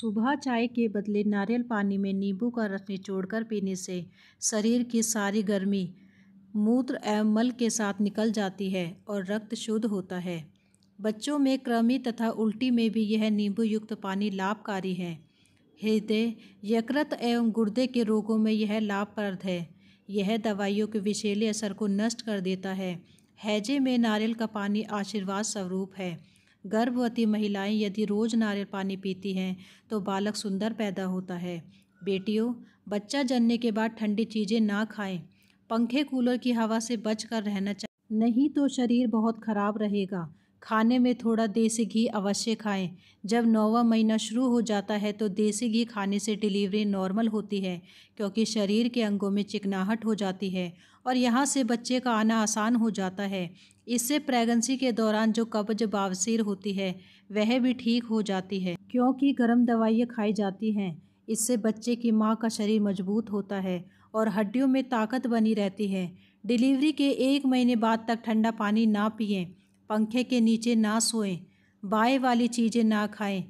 सुबह चाय के बदले नारियल पानी में नींबू का रस कर पीने से शरीर की सारी गर्मी मूत्र एवं मल के साथ निकल जाती है और रक्त शुद्ध होता है बच्चों में कृमि तथा उल्टी में भी यह नींबू युक्त पानी लाभकारी है हृदय यकृत एवं गुर्दे के रोगों में यह लाभप्रद है यह दवाइयों के विषैले असर को नष्ट कर देता है हैजे में नारियल का पानी आशीर्वाद स्वरूप है गर्भवती महिलाएं यदि रोज़ नारियल पानी पीती हैं तो बालक सुंदर पैदा होता है बेटियों बच्चा जनने के बाद ठंडी चीज़ें ना खाएं पंखे कूलर की हवा से बच कर रहना चाहिए नहीं तो शरीर बहुत ख़राब रहेगा खाने में थोड़ा देसी घी अवश्य खाएं जब नौवा महीना शुरू हो जाता है तो देसी घी खाने से डिलीवरी नॉर्मल होती है क्योंकि शरीर के अंगों में चिकनाहट हो जाती है और यहाँ से बच्चे का आना आसान हो जाता है इससे प्रेगनेंसी के दौरान जो कब्ज बावसीर होती है वह भी ठीक हो जाती है क्योंकि गर्म दवाइयाँ खाई जाती हैं इससे बच्चे की माँ का शरीर मजबूत होता है और हड्डियों में ताकत बनी रहती है डिलीवरी के एक महीने बाद तक ठंडा पानी ना पिए पंखे के नीचे ना सोएं बाएं वाली चीज़ें ना खाएं